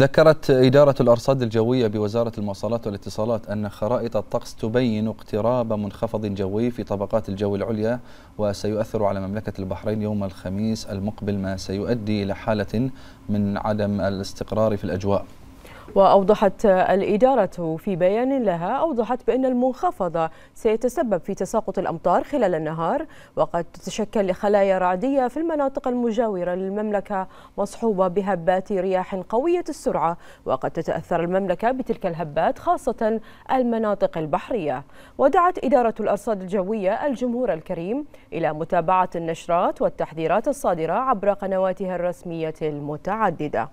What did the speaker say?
ذكرت إدارة الأرصاد الجوية بوزارة المواصلات والاتصالات أن خرائط الطقس تبين اقتراب منخفض جوي في طبقات الجو العليا وسيؤثر على مملكة البحرين يوم الخميس المقبل ما سيؤدي إلى حالة من عدم الاستقرار في الأجواء وأوضحت الإدارة في بيان لها أوضحت بأن المنخفضة سيتسبب في تساقط الأمطار خلال النهار وقد تتشكل خلايا رعدية في المناطق المجاورة للمملكة مصحوبة بهبات رياح قوية السرعة وقد تتأثر المملكة بتلك الهبات خاصة المناطق البحرية ودعت إدارة الأرصاد الجوية الجمهور الكريم إلى متابعة النشرات والتحذيرات الصادرة عبر قنواتها الرسمية المتعددة